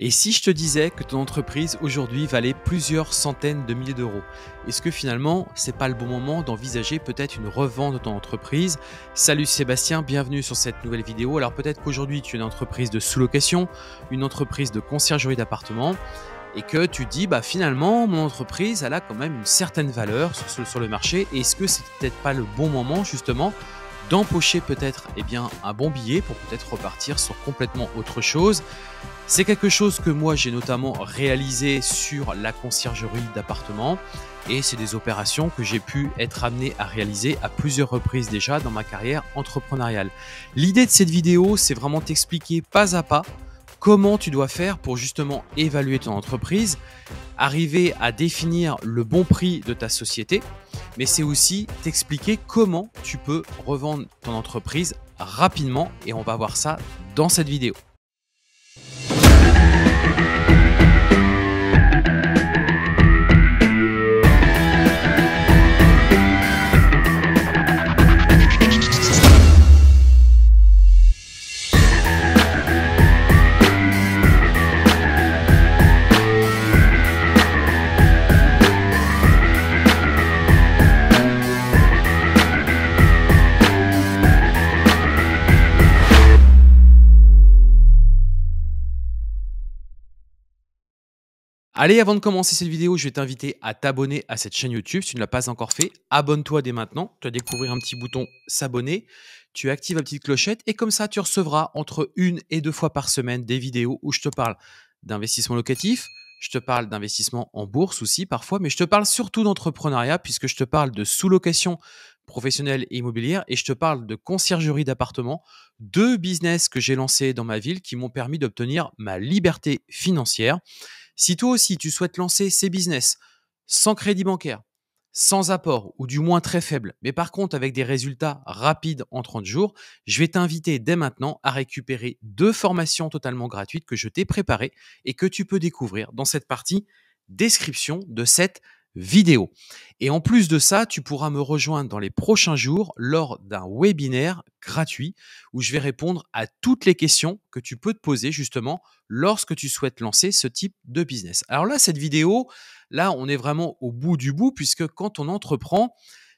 Et si je te disais que ton entreprise aujourd'hui valait plusieurs centaines de milliers d'euros, est-ce que finalement c'est pas le bon moment d'envisager peut-être une revente de ton entreprise Salut Sébastien, bienvenue sur cette nouvelle vidéo. Alors peut-être qu'aujourd'hui tu es une entreprise de sous-location, une entreprise de conciergerie d'appartement et que tu dis bah finalement mon entreprise elle a quand même une certaine valeur sur, sur le marché. Est-ce que c'est peut-être pas le bon moment justement d'empocher peut-être eh bien un bon billet pour peut-être repartir sur complètement autre chose. C'est quelque chose que moi j'ai notamment réalisé sur la conciergerie d'appartement et c'est des opérations que j'ai pu être amené à réaliser à plusieurs reprises déjà dans ma carrière entrepreneuriale. L'idée de cette vidéo, c'est vraiment t'expliquer pas à pas comment tu dois faire pour justement évaluer ton entreprise, arriver à définir le bon prix de ta société, mais c'est aussi t'expliquer comment tu peux revendre ton entreprise rapidement et on va voir ça dans cette vidéo. Allez, avant de commencer cette vidéo, je vais t'inviter à t'abonner à cette chaîne YouTube. Si tu ne l'as pas encore fait, abonne-toi dès maintenant. Tu vas découvrir un petit bouton s'abonner. Tu actives la petite clochette et comme ça, tu recevras entre une et deux fois par semaine des vidéos où je te parle d'investissement locatif, je te parle d'investissement en bourse aussi parfois, mais je te parle surtout d'entrepreneuriat puisque je te parle de sous-location professionnelle et immobilière et je te parle de conciergerie d'appartements, deux business que j'ai lancés dans ma ville qui m'ont permis d'obtenir ma liberté financière. Si toi aussi tu souhaites lancer ces business sans crédit bancaire, sans apport ou du moins très faible, mais par contre avec des résultats rapides en 30 jours, je vais t'inviter dès maintenant à récupérer deux formations totalement gratuites que je t'ai préparées et que tu peux découvrir dans cette partie description de cette vidéo. Et en plus de ça, tu pourras me rejoindre dans les prochains jours lors d'un webinaire gratuit où je vais répondre à toutes les questions que tu peux te poser justement lorsque tu souhaites lancer ce type de business. Alors là, cette vidéo, là, on est vraiment au bout du bout puisque quand on entreprend,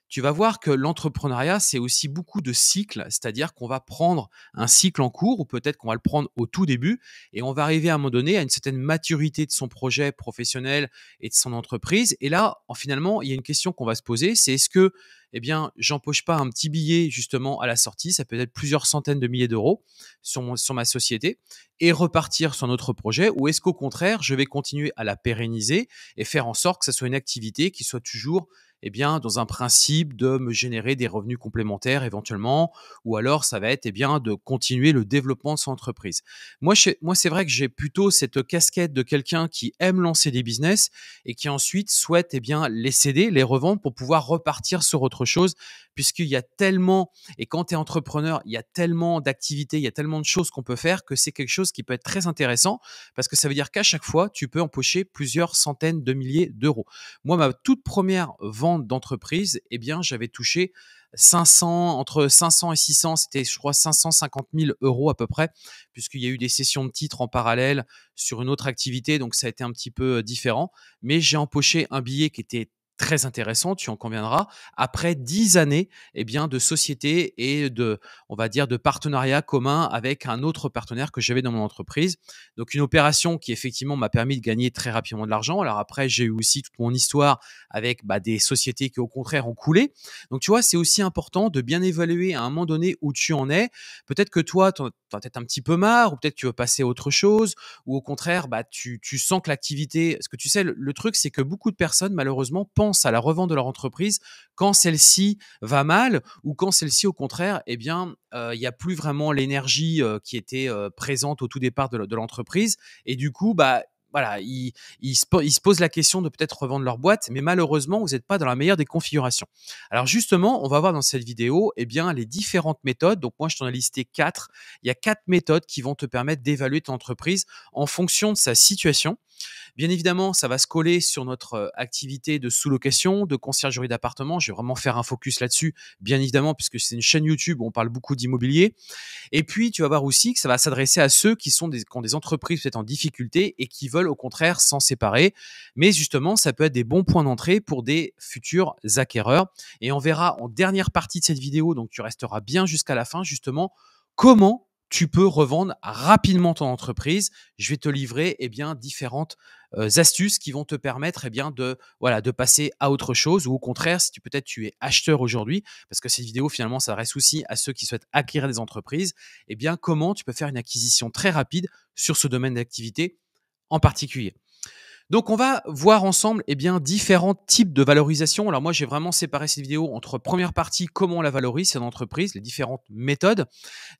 tu vas voir que l'entrepreneuriat, c'est aussi beaucoup de cycles, c'est-à-dire qu'on va prendre un cycle en cours, ou peut-être qu'on va le prendre au tout début, et on va arriver à un moment donné à une certaine maturité de son projet professionnel et de son entreprise. Et là, finalement, il y a une question qu'on va se poser, c'est est-ce que eh bien, j'empoche pas un petit billet justement à la sortie, ça peut être plusieurs centaines de milliers d'euros sur, sur ma société, et repartir sur un autre projet, ou est-ce qu'au contraire, je vais continuer à la pérenniser et faire en sorte que ça soit une activité qui soit toujours eh bien, dans un principe de me générer des revenus complémentaires éventuellement, ou alors ça va être eh bien, de continuer le développement de son entreprise. Moi, moi c'est vrai que j'ai plutôt cette casquette de quelqu'un qui aime lancer des business et qui ensuite souhaite eh bien, les céder, les revendre pour pouvoir repartir sur autre chose, puisqu'il y a tellement, et quand tu es entrepreneur, il y a tellement d'activités, il y a tellement de choses qu'on peut faire que c'est quelque chose qui peut être très intéressant, parce que ça veut dire qu'à chaque fois, tu peux empocher plusieurs centaines de milliers d'euros. Moi, ma toute première vente, d'entreprise, eh bien, j'avais touché 500, entre 500 et 600, c'était, je crois, 550 000 euros à peu près, puisqu'il y a eu des sessions de titres en parallèle sur une autre activité, donc ça a été un petit peu euh, différent. Mais j'ai empoché un billet qui était très intéressant, tu en conviendras, après dix années eh bien, de société et de, on va dire, de partenariat commun avec un autre partenaire que j'avais dans mon entreprise. Donc une opération qui effectivement m'a permis de gagner très rapidement de l'argent. Alors après, j'ai eu aussi toute mon histoire avec bah, des sociétés qui au contraire ont coulé. Donc tu vois, c'est aussi important de bien évaluer à un moment donné où tu en es. Peut-être que toi, tu as peut-être un petit peu marre, ou peut-être que tu veux passer à autre chose, ou au contraire, bah, tu, sens que l'activité, Ce que tu sais, le, le truc, c'est que beaucoup de personnes malheureusement pensent à la revente de leur entreprise quand celle-ci va mal ou quand celle-ci, au contraire, eh bien, euh, il n'y a plus vraiment l'énergie euh, qui était euh, présente au tout départ de, l'entreprise. Et du coup, bah, voilà, ils, se, posent la question de peut-être revendre leur boîte, mais malheureusement, vous n'êtes pas dans la meilleure des configurations. Alors justement, on va voir dans cette vidéo eh bien, les différentes méthodes. Donc moi, je t'en ai listé quatre. Il y a quatre méthodes qui vont te permettre d'évaluer ton entreprise en fonction de sa situation. Bien évidemment, ça va se coller sur notre activité de sous-location, de conciergerie d'appartement. Je vais vraiment faire un focus là-dessus, bien évidemment, puisque c'est une chaîne YouTube où on parle beaucoup d'immobilier. Et puis, tu vas voir aussi que ça va s'adresser à ceux qui, sont des, ont des entreprises peut-être en difficulté et qui veulent au contraire s'en séparer. Mais justement, ça peut être des bons points d'entrée pour des futurs acquéreurs. Et on verra en dernière partie de cette vidéo, donc tu resteras bien jusqu'à la fin, justement, comment tu peux revendre rapidement ton entreprise. Je vais te livrer eh bien, différentes euh, astuces qui vont te permettre eh bien, de, voilà, de passer à autre chose ou au contraire, si tu peut-être tu es acheteur aujourd'hui, parce que cette vidéo finalement s'adresse aussi à ceux qui souhaitent acquérir des entreprises, eh bien, comment tu peux faire une acquisition très rapide sur ce domaine d'activité en particulier. Donc on va voir ensemble eh bien, différents types de valorisation. Alors moi j'ai vraiment séparé cette vidéo entre première partie comment on la valorise une entreprise, les différentes méthodes.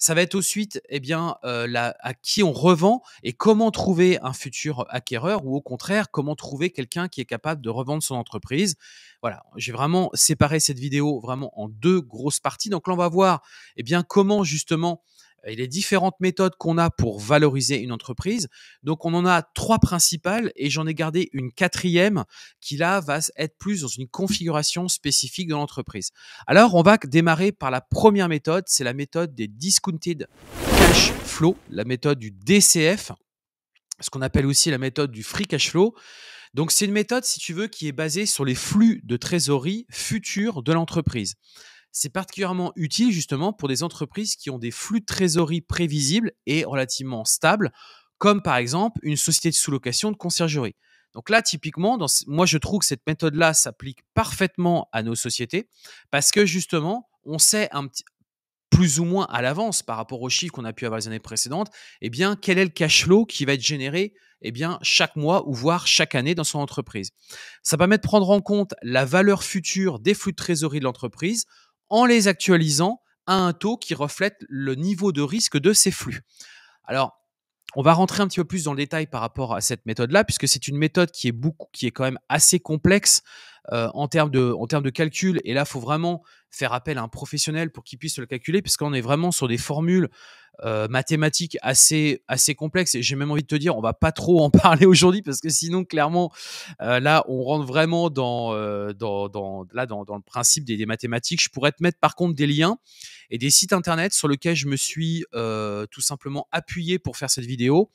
Ça va être ensuite eh bien, euh, à qui on revend et comment trouver un futur acquéreur ou au contraire comment trouver quelqu'un qui est capable de revendre son entreprise. Voilà, j'ai vraiment séparé cette vidéo vraiment en deux grosses parties. Donc là on va voir eh bien, comment justement et les différentes méthodes qu'on a pour valoriser une entreprise. Donc on en a trois principales et j'en ai gardé une quatrième qui là va être plus dans une configuration spécifique de l'entreprise. Alors on va démarrer par la première méthode, c'est la méthode des discounted cash flow, la méthode du DCF, ce qu'on appelle aussi la méthode du free cash flow. Donc c'est une méthode, si tu veux, qui est basée sur les flux de trésorerie futurs de l'entreprise. C'est particulièrement utile justement pour des entreprises qui ont des flux de trésorerie prévisibles et relativement stables, comme par exemple une société de sous-location de conciergerie. Donc là, typiquement, moi je trouve que cette méthode-là s'applique parfaitement à nos sociétés parce que justement, on sait un plus ou moins à l'avance par rapport aux chiffres qu'on a pu avoir les années précédentes, eh bien, quel est le cash flow qui va être généré eh bien, chaque mois ou voire chaque année dans son entreprise. Ça permet de prendre en compte la valeur future des flux de trésorerie de l'entreprise en les actualisant à un taux qui reflète le niveau de risque de ces flux. Alors, on va rentrer un petit peu plus dans le détail par rapport à cette méthode-là, puisque c'est une méthode qui est beaucoup, qui est quand même assez complexe euh, en termes de, en de calcul. Et là, faut vraiment faire appel à un professionnel pour qu'il puisse le calculer, puisqu'on est vraiment sur des formules euh, mathématiques assez assez complexes et j'ai même envie de te dire on va pas trop en parler aujourd'hui parce que sinon clairement euh, là on rentre vraiment dans euh, dans, dans, le principe des, des, mathématiques je pourrais te mettre par contre des liens et des sites internet sur lesquels je me suis tout simplement appuyé pour faire cette vidéo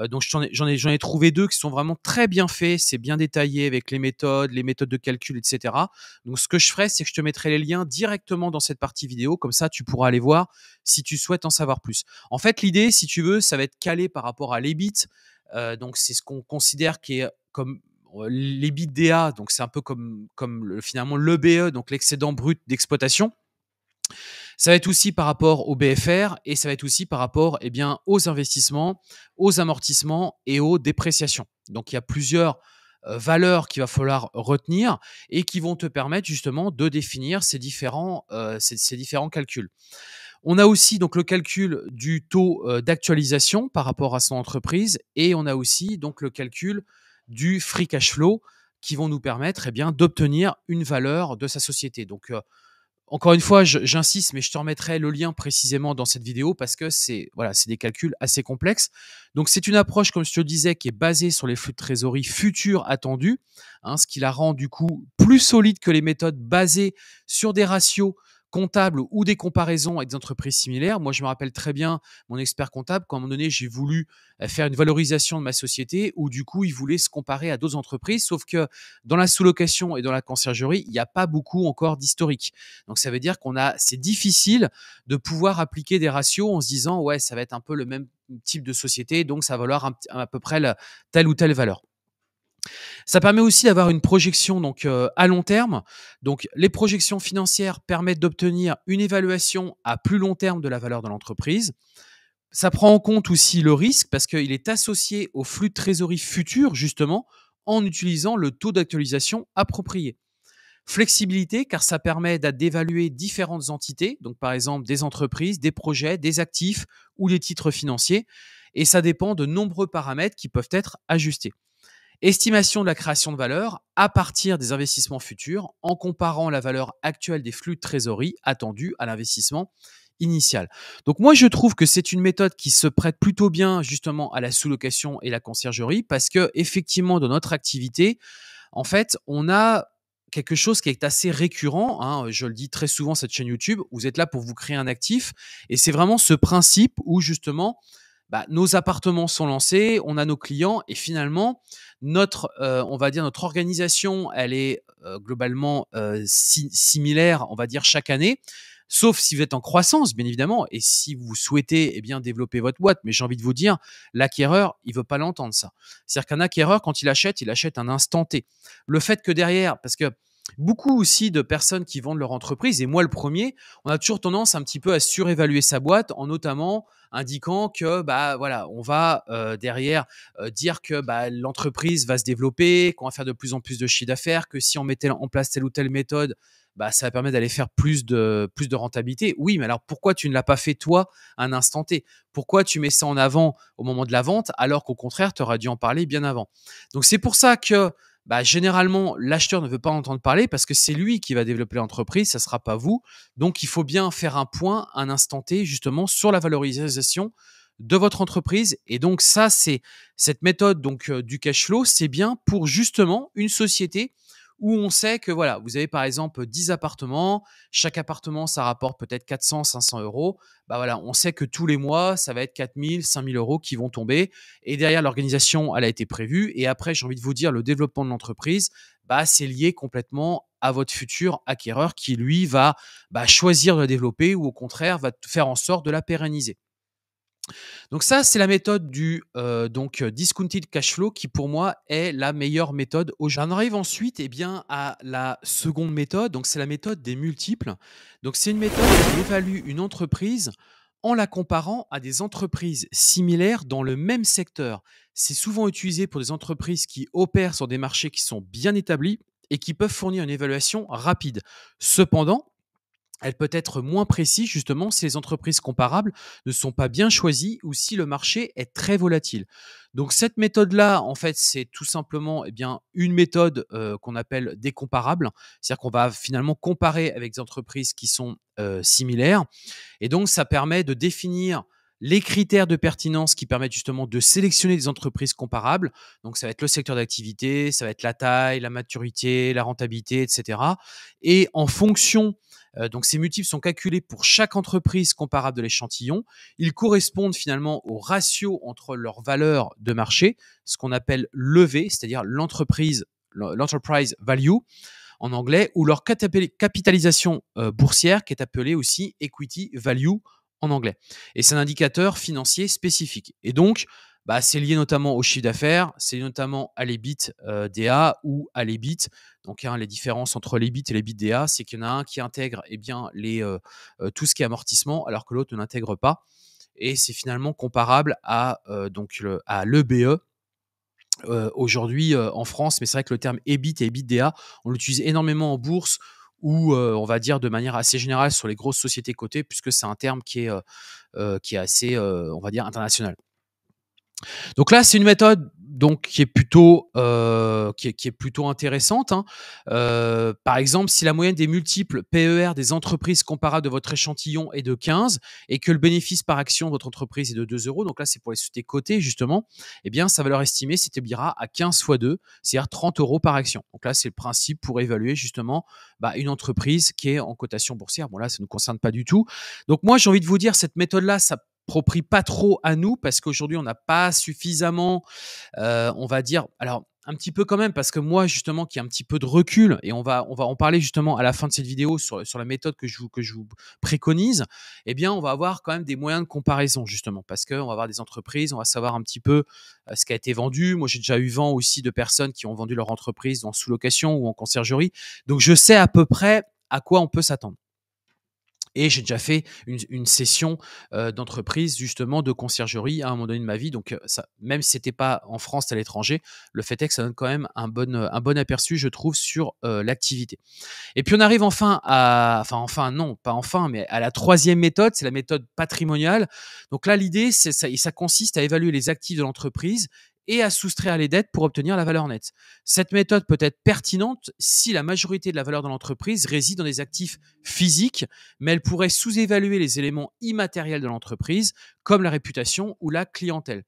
euh, donc j'en ai, trouvé deux qui sont vraiment très bien faits, c'est bien détaillé avec les méthodes, les méthodes de calcul, etc. Donc ce que je ferai, c'est que je te mettrai les liens directement dans cette partie vidéo, comme ça tu pourras aller voir si tu souhaites en savoir plus. En fait, l'idée, si tu veux, ça va être calé par rapport à l'EBIT, euh, donc c'est ce qu'on considère qui est comme euh, l'EBITDA, donc c'est un peu comme, finalement l'EBE, donc l'excédent brut d'exploitation. Ça va être aussi par rapport au BFR et ça va être aussi par rapport eh bien, aux investissements, aux amortissements et aux dépréciations. Donc il y a plusieurs euh, valeurs qu'il va falloir retenir et qui vont te permettre justement de définir ces différents, euh, ces, différents calculs. On a aussi donc le calcul du taux euh, d'actualisation par rapport à son entreprise et on a aussi donc le calcul du free cash flow qui vont nous permettre eh bien d'obtenir une valeur de sa société. Donc encore une fois, j'insiste, mais je te remettrai le lien précisément dans cette vidéo parce que c'est voilà, c'est des calculs assez complexes. Donc c'est une approche, comme je te le disais, qui est basée sur les flux de trésorerie futurs attendus, hein, ce qui la rend du coup plus solide que les méthodes basées sur des ratios comptable ou des comparaisons avec des entreprises similaires. Moi, je me rappelle très bien mon expert comptable, quand à un moment donné, j'ai voulu euh, faire une valorisation de ma société où du coup, il voulait se comparer à d'autres entreprises, sauf que dans la sous-location et dans la conciergerie, il n'y a pas beaucoup encore d'historique. Donc, ça veut dire qu'on a, c'est difficile de pouvoir appliquer des ratios en se disant, ouais, ça va être un peu le même type de société, donc ça va valoir à peu près telle ou telle valeur. Ça permet aussi d'avoir une projection donc euh, à long terme. Donc les projections financières permettent d'obtenir une évaluation à plus long terme de la valeur de l'entreprise. Ça prend en compte aussi le risque parce qu'il est associé au flux de trésorerie futur justement en utilisant le taux d'actualisation approprié. Flexibilité, car ça permet d'évaluer différentes entités, donc par exemple des entreprises, des projets, des actifs ou des titres financiers, et ça dépend de nombreux paramètres qui peuvent être ajustés. Estimation de la création de valeur à partir des investissements futurs en comparant la valeur actuelle des flux de trésorerie attendus à l'investissement initial. Donc moi je trouve que c'est une méthode qui se prête plutôt bien justement à la sous-location et la conciergerie parce que effectivement dans notre activité, en fait, on a quelque chose qui est assez récurrent. Hein. je le dis très souvent cette chaîne YouTube. Vous êtes là pour vous créer un actif et c'est vraiment ce principe où justement bah, nos appartements sont lancés, on a nos clients et finalement notre, euh, on va dire notre organisation, elle est euh, globalement euh, similaire, on va dire chaque année. Sauf si vous êtes en croissance, bien évidemment, et si vous souhaitez eh bien développer votre boîte. Mais j'ai envie de vous dire, l'acquéreur, il veut pas l'entendre ça. C'est-à-dire qu'un acquéreur, quand il achète, il achète un instant T. Le fait que derrière, parce que beaucoup aussi de personnes qui vendent leur entreprise, et moi le premier, on a toujours tendance un petit peu à surévaluer sa boîte en notamment indiquant que bah voilà, on va euh, derrière euh, dire que bah, l'entreprise va se développer, qu'on va faire de plus en plus de chiffre d'affaires, que si on mettait en place telle ou telle méthode, bah, ça va permettre d'aller faire plus de, plus de rentabilité. Oui, mais alors pourquoi tu ne l'as pas fait toi un instant T Pourquoi tu mets ça en avant au moment de la vente alors qu'au contraire, tu aurais dû en parler bien avant Donc c'est pour ça que bah, généralement, l'acheteur ne veut pas entendre parler parce que c'est lui qui va développer l'entreprise, ça ne sera pas vous. Donc, il faut bien faire un point, un instant T, justement, sur la valorisation de votre entreprise. Et donc, ça, c'est cette méthode donc, euh, du cash flow, c'est bien pour justement une société où on sait que voilà, vous avez par exemple 10 appartements, chaque appartement ça rapporte peut-être 400, 500 euros. Bah voilà, on sait que tous les mois ça va être 4000, 5000 euros qui vont tomber. Et derrière l'organisation, elle a été prévue. Et après, j'ai envie de vous dire, le développement de l'entreprise, bah c'est lié complètement à votre futur acquéreur qui lui va bah, choisir de la développer ou au contraire va faire en sorte de la pérenniser. Donc ça, c'est la méthode du euh, donc euh, discounted cash flow qui pour moi est la meilleure méthode aujourd'hui. On arrive ensuite eh bien, à la seconde méthode, donc c'est la méthode des multiples. Donc c'est une méthode qui évalue une entreprise en la comparant à des entreprises similaires dans le même secteur. C'est souvent utilisé pour des entreprises qui opèrent sur des marchés qui sont bien établis et qui peuvent fournir une évaluation rapide. Cependant, elle peut être moins précise justement si les entreprises comparables ne sont pas bien choisies ou si le marché est très volatile. Donc cette méthode-là, en fait, c'est tout simplement eh bien, une méthode euh, qu'on appelle décomparable, c'est-à-dire qu'on va finalement comparer avec des entreprises qui sont euh, similaires. Et donc ça permet de définir les critères de pertinence qui permettent justement de sélectionner des entreprises comparables. Donc, ça va être le secteur d'activité, ça va être la taille, la maturité, la rentabilité, etc. Et en fonction, euh, donc ces multiples sont calculés pour chaque entreprise comparable de l'échantillon. Ils correspondent finalement au ratio entre leur valeur de marché, ce qu'on appelle levé, c'est-à-dire l'entreprise, l'enterprise value en anglais, ou leur capitalisation euh, boursière qui est appelée aussi equity value en anglais. Et c'est un indicateur financier spécifique. Et donc, bah, c'est lié notamment au chiffre d'affaires, c'est notamment à l'EBIT euh, DA ou à l'EBIT. Donc, hein, les différences entre l'EBIT et l'EBITDA, DA, c'est qu'il y en a un qui intègre eh bien, les, euh, euh, tout ce qui est amortissement, alors que l'autre ne l'intègre pas. Et c'est finalement comparable à, donc, à l'EBE, aujourd'hui en France, mais c'est vrai que le terme EBIT et EBITDA, on l'utilise énormément en bourse ou euh, on va dire de manière assez générale sur les grosses sociétés cotées, puisque c'est un terme qui est, euh, euh, qui est assez, on va dire, international. Donc là, c'est une méthode donc qui est plutôt euh, qui, est, plutôt intéressante. Hein. Euh, par exemple, si la moyenne des multiples PER des entreprises comparables de votre échantillon est de 15 et que le bénéfice par action de votre entreprise est de 2 euros, donc là c'est pour les sociétés cotées justement, eh bien sa valeur estimée s'établira à 15 fois 2, c'est-à-dire 30 euros par action. Donc là c'est le principe pour évaluer justement bah, une entreprise qui est en cotation boursière. Bon là ça ne nous concerne pas du tout. Donc moi j'ai envie de vous dire cette méthode là ça s'approprie pas trop à nous parce qu'aujourd'hui on n'a pas suffisamment, euh, on va dire, alors un petit peu quand même parce que moi justement qui ai un petit peu de recul et on va on va en parler justement à la fin de cette vidéo sur, sur la méthode que je vous que je vous préconise eh bien on va avoir quand même des moyens de comparaison justement parce que on va avoir des entreprises on va savoir un petit peu euh, ce qui a été vendu moi j'ai déjà eu vent aussi de personnes qui ont vendu leur entreprise en sous-location ou en conciergerie donc je sais à peu près à quoi on peut s'attendre et j'ai déjà fait une, session euh, d'entreprise, justement, de conciergerie à un moment donné de ma vie. Donc, euh, ça, même si ce n'était pas en France, c'était à l'étranger, le fait est que ça donne quand même un bon, un bon aperçu, je trouve, sur euh, l'activité. Et puis, on arrive enfin à. Enfin, enfin, non, pas enfin, mais à la troisième méthode, c'est la méthode patrimoniale. Donc là, l'idée, ça, ça consiste à évaluer les actifs de l'entreprise et à soustraire les dettes pour obtenir la valeur nette. Cette méthode peut être pertinente si la majorité de la valeur de l'entreprise réside dans des actifs physiques, mais elle pourrait sous-évaluer les éléments immatériels de l'entreprise, comme la réputation ou la clientèle.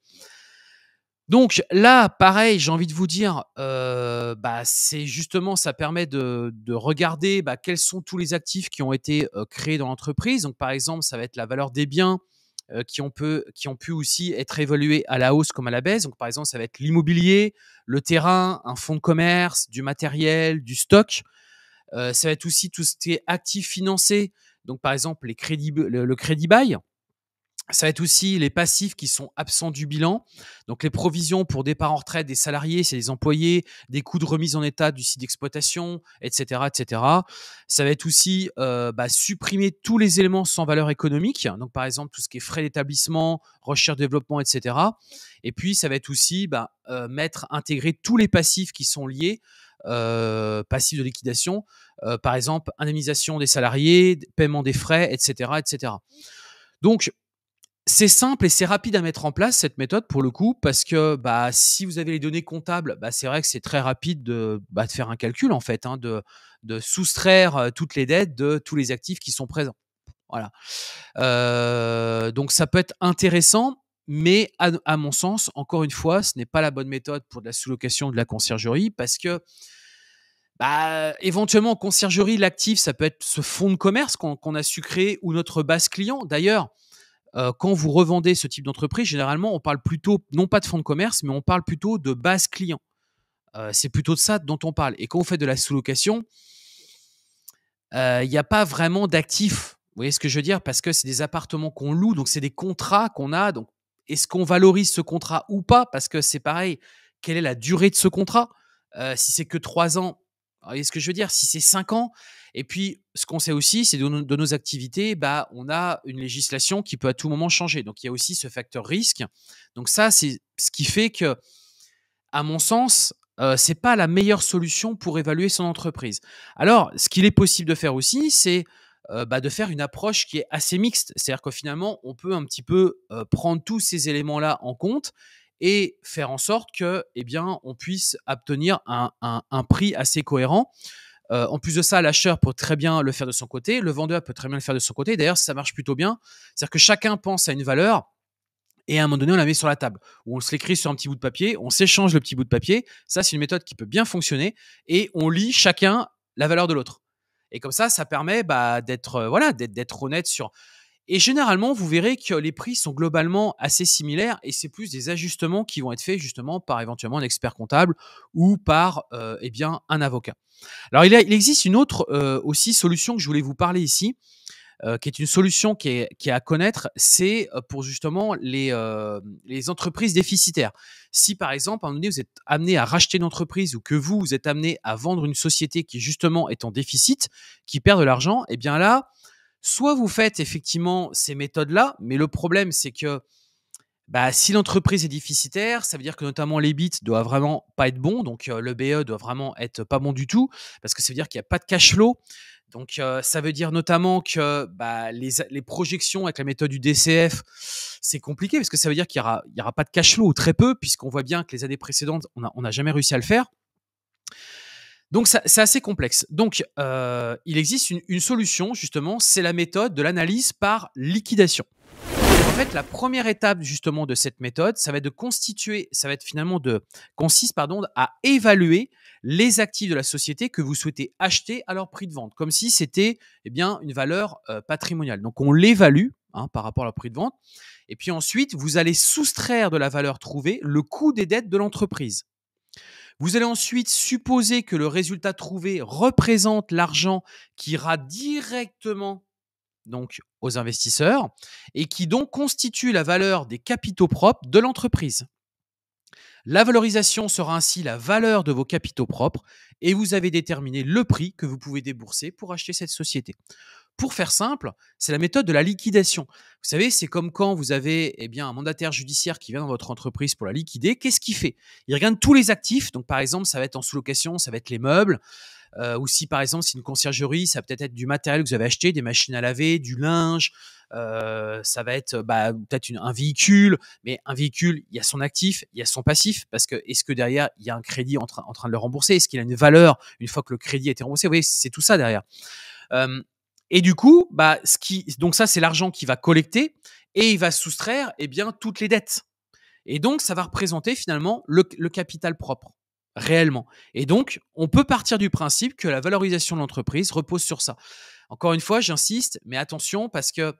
Donc là, pareil, j'ai envie de vous dire, euh, bah, c'est justement, ça permet de, regarder bah, quels sont tous les actifs qui ont été euh, créés dans l'entreprise. Donc par exemple, ça va être la valeur des biens, euh, qui, ont qui ont pu aussi être évolués à la hausse comme à la baisse. Donc, par exemple, ça va être l'immobilier, le terrain, un fonds de commerce, du matériel, du stock. Euh, ça va être aussi tout ce qui est actif financé. Donc, par exemple, les crédits, le crédit bail. Ça va être aussi les passifs qui sont absents du bilan. Donc les provisions pour départ en retraite des salariés, c'est des employés, des coûts de remise en état du site d'exploitation, etc., etc. Ça va être aussi euh, bah, supprimer tous les éléments sans valeur économique. Donc par exemple tout ce qui est frais d'établissement, recherche, développement, etc. Et puis ça va être aussi bah, euh, mettre, intégrer tous les passifs qui sont liés euh, passifs de liquidation, euh, par exemple indemnisation des salariés, paiement des frais, etc., etc. Donc c'est simple et c'est rapide à mettre en place cette méthode pour le coup parce que bah si vous avez les données comptables, bah, c'est vrai que c'est très rapide de, bah, faire un calcul en fait, hein, de, soustraire euh, toutes les dettes de tous les actifs qui sont présents. Voilà. Euh, donc ça peut être intéressant, mais à, mon sens, encore une fois, ce n'est pas la bonne méthode pour de la sous-location de la conciergerie parce que bah, éventuellement conciergerie, l'actif, ça peut être ce fonds de commerce qu'on a su créer ou notre base client. D'ailleurs, quand vous revendez ce type d'entreprise, généralement, on parle plutôt, non pas de fonds de commerce, mais on parle plutôt de base client. c'est plutôt de ça dont on parle. Et quand on fait de la sous-location, il n'y a pas vraiment d'actifs. Vous voyez ce que je veux dire Parce que c'est des appartements qu'on loue, donc c'est des contrats qu'on a. Donc, est-ce qu'on valorise ce contrat ou pas Parce que c'est pareil, quelle est la durée de ce contrat Si c'est que trois ans, vous voyez ce que je veux dire Si c'est 5 ans, et puis ce qu'on sait aussi, c'est de, de, nos activités, bah, on a une législation qui peut à tout moment changer. Donc il y a aussi ce facteur risque. Donc ça, c'est ce qui fait que, à mon sens, euh, ce n'est pas la meilleure solution pour évaluer son entreprise. Alors, ce qu'il est possible de faire aussi, c'est euh, bah, de faire une approche qui est assez mixte. C'est-à-dire que finalement, on peut un petit peu euh, prendre tous ces éléments-là en compte et faire en sorte que, eh bien, on puisse obtenir un, prix assez cohérent. Euh, en plus de ça, l'acheteur peut très bien le faire de son côté, le vendeur peut très bien le faire de son côté. D'ailleurs, ça marche plutôt bien. C'est-à-dire que chacun pense à une valeur et à un moment donné, on la met sur la table. Ou on se l'écrit sur un petit bout de papier, on s'échange le petit bout de papier. Ça, c'est une méthode qui peut bien fonctionner et on lit chacun la valeur de l'autre. Et comme ça, ça permet bah, d'être euh, voilà, d'être honnête sur et généralement, vous verrez que les prix sont globalement assez similaires et c'est plus des ajustements qui vont être faits justement par éventuellement un expert comptable ou par euh, eh bien, un avocat. Alors il, il existe une autre euh, aussi solution que je voulais vous parler ici, euh, qui est une solution qui est, qui est à connaître, c'est pour justement les, les, entreprises déficitaires. Si par exemple, à un moment donné, vous êtes amené à racheter une entreprise ou que vous, vous êtes amené à vendre une société qui justement est en déficit, qui perd de l'argent, et eh bien là, Soit vous faites effectivement ces méthodes-là, mais le problème, c'est que bah, si l'entreprise est déficitaire, ça veut dire que notamment les bits doit vraiment pas être bon. donc euh, le BE doit vraiment être pas bon du tout, parce que ça veut dire qu'il n'y a pas de cash flow. Donc euh, ça veut dire notamment que bah, les, projections avec la méthode du DCF, c'est compliqué, parce que ça veut dire qu'il n'y aura, pas de cash flow ou très peu, puisqu'on voit bien que les années précédentes, on n'a jamais réussi à le faire. Donc c'est assez complexe. Donc euh, il existe une, solution justement, c'est la méthode de l'analyse par liquidation. En fait, la première étape justement de cette méthode, ça va être de constituer, ça va être finalement de consiste pardon à évaluer les actifs de la société que vous souhaitez acheter à leur prix de vente, comme si c'était eh bien une valeur euh, patrimoniale. Donc on l'évalue hein, par rapport à leur prix de vente, et puis ensuite vous allez soustraire de la valeur trouvée le coût des dettes de l'entreprise. Vous allez ensuite supposer que le résultat trouvé représente l'argent qui ira directement donc aux investisseurs et qui donc constitue la valeur des capitaux propres de l'entreprise. La valorisation sera ainsi la valeur de vos capitaux propres et vous avez déterminé le prix que vous pouvez débourser pour acheter cette société. Pour faire simple, c'est la méthode de la liquidation. Vous savez, c'est comme quand vous avez eh bien, un mandataire judiciaire qui vient dans votre entreprise pour la liquider. Qu'est-ce qu'il fait Il regarde tous les actifs. Donc, par exemple, ça va être en sous-location, ça va être les meubles. Euh, ou si, par exemple, c'est une conciergerie, ça va peut-être être du matériel que vous avez acheté, des machines à laver, du linge. Euh, ça va être bah, peut-être un véhicule, mais un véhicule, il y a son actif, il y a son passif, parce que est-ce que derrière, il y a un crédit en, train de le rembourser Est-ce qu'il a une valeur une fois que le crédit a été remboursé Vous voyez, c'est tout ça derrière. Euh, et du coup, bah, ce qui, donc ça, c'est l'argent qu'il va collecter et il va soustraire eh bien, toutes les dettes. Et donc, ça va représenter finalement le capital propre, réellement. Et donc, on peut partir du principe que la valorisation de l'entreprise repose sur ça. Encore une fois, j'insiste, mais attention parce que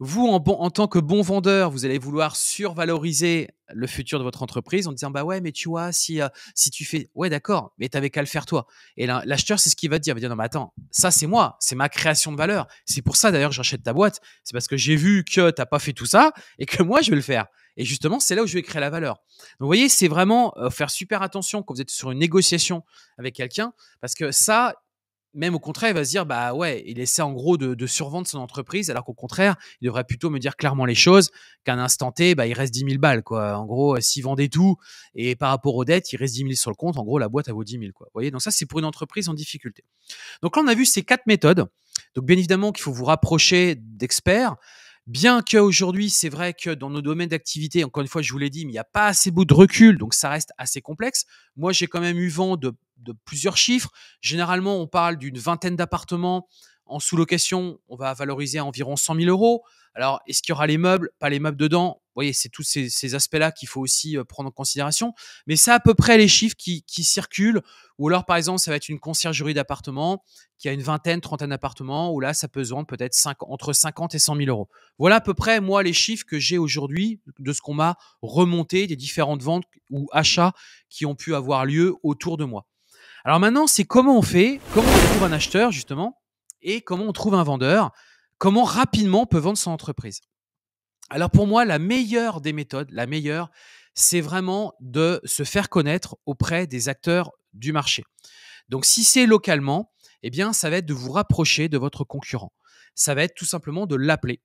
vous, en, tant que bon vendeur, vous allez vouloir survaloriser le futur de votre entreprise en disant Bah ouais, mais tu vois, si, euh, si tu fais. Ouais, d'accord, mais t'avais qu'à le faire toi. Et l'acheteur, c'est ce qu'il va dire Il va dire Non, mais attends, ça, c'est moi, c'est ma création de valeur. C'est pour ça d'ailleurs que j'achète ta boîte. C'est parce que j'ai vu que t'as pas fait tout ça et que moi, je vais le faire. Et justement, c'est là où je vais créer la valeur. Donc, vous voyez, c'est vraiment euh, faire super attention quand vous êtes sur une négociation avec quelqu'un parce que ça, même au contraire, il va se dire bah ouais, il essaie en gros de, de survendre son entreprise, alors qu'au contraire, il devrait plutôt me dire clairement les choses qu'à un instant T, bah, il reste 10 000 balles quoi. En gros, euh, s'il vendait tout et par rapport aux dettes, il reste 10 000 sur le compte. En gros, la boîte a vaut 10 000 quoi. Vous voyez, donc ça c'est pour une entreprise en difficulté. Donc là, on a vu ces quatre méthodes. Donc bien évidemment qu'il faut vous rapprocher d'experts. Bien qu'aujourd'hui, c'est vrai que dans nos domaines d'activité, encore une fois, je vous l'ai dit, mais il n'y a pas assez beau de recul, donc ça reste assez complexe. Moi, j'ai quand même eu vent de de plusieurs chiffres. Généralement, on parle d'une vingtaine d'appartements en sous-location. On va valoriser à environ 100 000 euros. Alors, est-ce qu'il y aura les meubles, pas les meubles dedans Vous voyez, c'est tous ces, aspects-là qu'il faut aussi euh, prendre en considération. Mais c'est à peu près les chiffres qui, qui, circulent. Ou alors, par exemple, ça va être une conciergerie d'appartements qui a une vingtaine, trentaine d'appartements, où là, ça peut se peut-être entre 50 et 100 000 euros. Voilà à peu près, moi, les chiffres que j'ai aujourd'hui de ce qu'on m'a remonté des différentes ventes ou achats qui ont pu avoir lieu autour de moi. Alors maintenant, c'est comment on fait, comment on trouve un acheteur justement, et comment on trouve un vendeur, comment rapidement on peut vendre son entreprise. Alors pour moi, la meilleure des méthodes, la meilleure, c'est vraiment de se faire connaître auprès des acteurs du marché. Donc si c'est localement, eh bien ça va être de vous rapprocher de votre concurrent. Ça va être tout simplement de l'appeler,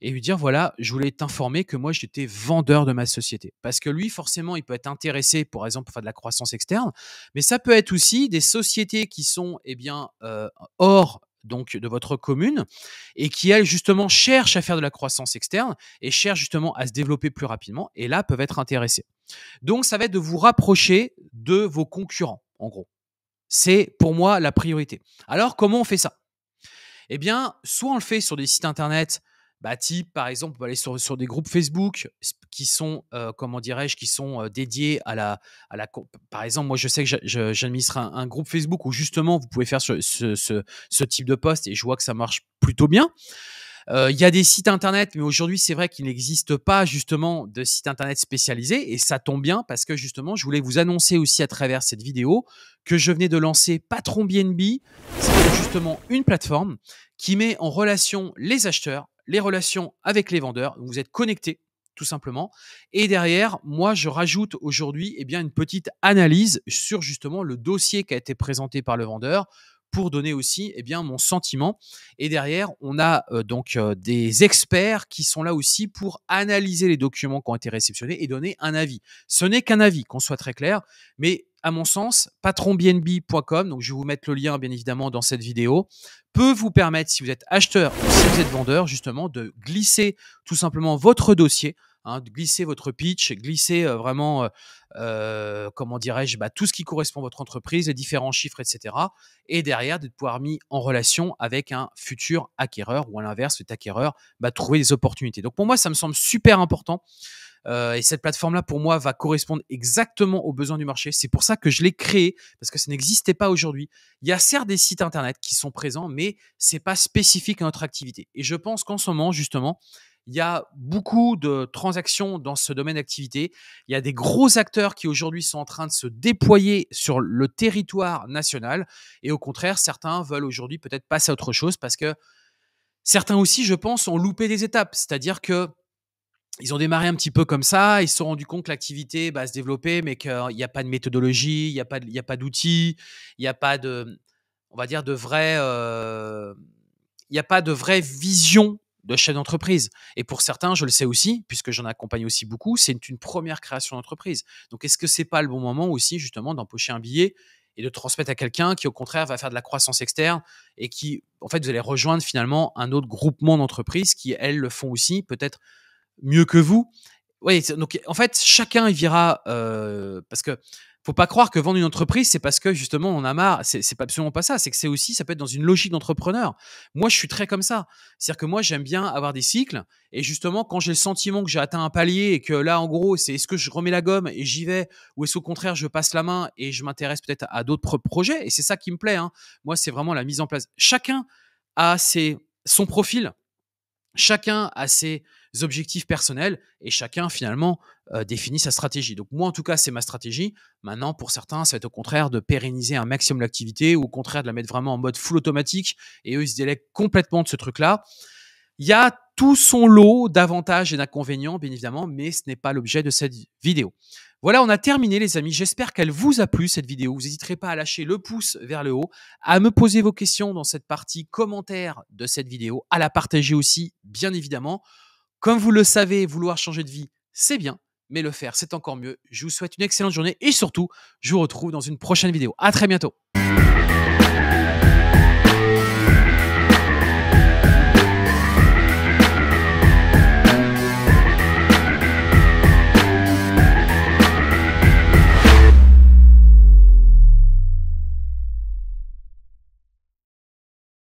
et lui dire voilà, je voulais t'informer que moi j'étais vendeur de ma société. Parce que lui, forcément, il peut être intéressé, pour exemple, pour faire de la croissance externe, mais ça peut être aussi des sociétés qui sont eh bien euh, hors donc de votre commune et qui elles justement cherchent à faire de la croissance externe et cherchent justement à se développer plus rapidement et là peuvent être intéressés. Donc ça va être de vous rapprocher de vos concurrents en gros. C'est pour moi la priorité. Alors comment on fait ça Eh bien, soit on le fait sur des sites internet bah, type par exemple, on peut aller sur, sur des groupes Facebook qui sont, euh, comment dirais-je, qui sont euh, dédiés à la, à la. Par exemple, moi je sais que j'administre un, groupe Facebook où justement vous pouvez faire ce, ce, ce, type de post et je vois que ça marche plutôt bien. Euh, il y a des sites internet, mais aujourd'hui, c'est vrai qu'il n'existe pas justement de site internet spécialisé. Et ça tombe bien parce que justement, je voulais vous annoncer aussi à travers cette vidéo que je venais de lancer Patron BNB. C'est justement une plateforme qui met en relation les acheteurs les relations avec les vendeurs. vous êtes connecté tout simplement. Et derrière, moi, je rajoute aujourd'hui et eh bien, une petite analyse sur justement le dossier qui a été présenté par le vendeur pour donner aussi et eh bien, mon sentiment. Et derrière, on a euh, donc euh, des experts qui sont là aussi pour analyser les documents qui ont été réceptionnés et donner un avis. Ce n'est qu'un avis, qu'on soit très clair, mais à mon sens, patronbnb.com, donc je vais vous mettre le lien bien évidemment dans cette vidéo, peut vous permettre, si vous êtes acheteur ou si vous êtes vendeur, justement, de glisser tout simplement votre dossier. Hein, de glisser votre pitch, glisser euh, vraiment, euh, euh, comment dirais-je, bah, tout ce qui correspond à votre entreprise, les différents chiffres, etc. Et derrière, de pouvoir mis en relation avec un futur acquéreur ou à l'inverse, cet acquéreur, bah, trouver des opportunités. Donc pour moi, ça me semble super important euh, et cette plateforme-là, pour moi, va correspondre exactement aux besoins du marché. C'est pour ça que je l'ai créée, parce que ça n'existait pas aujourd'hui. Il y a certes des sites Internet qui sont présents, mais c'est pas spécifique à notre activité. Et je pense qu'en ce moment, justement, il y a beaucoup de transactions dans ce domaine d'activité. Il y a des gros acteurs qui aujourd'hui sont en train de se déployer sur le territoire national. Et au contraire, certains veulent aujourd'hui peut-être passer à autre chose parce que certains aussi, je pense, ont loupé des étapes. C'est-à-dire que ils ont démarré un petit peu comme ça. Ils se sont rendus compte que l'activité va bah, se développait, mais qu'il n'y a pas de méthodologie, il n'y a pas, d'outils, il n'y a pas de, on va dire, de vrai, euh, il n'y a pas de vraie vision de chef d'entreprise. Et pour certains, je le sais aussi, puisque j'en accompagne aussi beaucoup, c'est une première création d'entreprise. Donc, est-ce que c'est pas le bon moment aussi, justement, d'empocher un billet et de transmettre à quelqu'un qui, au contraire, va faire de la croissance externe et qui, en fait, vous allez rejoindre finalement un autre groupement d'entreprises qui, elles, le font aussi, peut-être mieux que vous. Oui, donc en fait, chacun il verra euh, parce que faut pas croire que vendre une entreprise, c'est parce que justement on a marre. C'est, pas absolument pas ça. C'est que c'est aussi, ça peut être dans une logique d'entrepreneur. Moi, je suis très comme ça. C'est-à-dire que moi, j'aime bien avoir des cycles. Et justement, quand j'ai le sentiment que j'ai atteint un palier et que là, en gros, c'est est-ce que je remets la gomme et j'y vais, ou est-ce au contraire je passe la main et je m'intéresse peut-être à d'autres projets. Et c'est ça qui me plaît. Hein. Moi, c'est vraiment la mise en place. Chacun a ses, son profil. Chacun a ses objectifs personnels et chacun finalement euh, définit sa stratégie. Donc moi en tout cas c'est ma stratégie. Maintenant pour certains ça va être au contraire de pérenniser un maximum l'activité ou au contraire de la mettre vraiment en mode full automatique et eux ils se délèguent complètement de ce truc-là. Il y a tout son lot d'avantages et d'inconvénients bien évidemment mais ce n'est pas l'objet de cette vidéo. Voilà, on a terminé les amis. J'espère qu'elle vous a plu cette vidéo. Vous n'hésiterez pas à lâcher le pouce vers le haut, à me poser vos questions dans cette partie commentaire de cette vidéo, à la partager aussi bien évidemment. Comme vous le savez, vouloir changer de vie, c'est bien, mais le faire, c'est encore mieux. Je vous souhaite une excellente journée et surtout, je vous retrouve dans une prochaine vidéo. À très bientôt.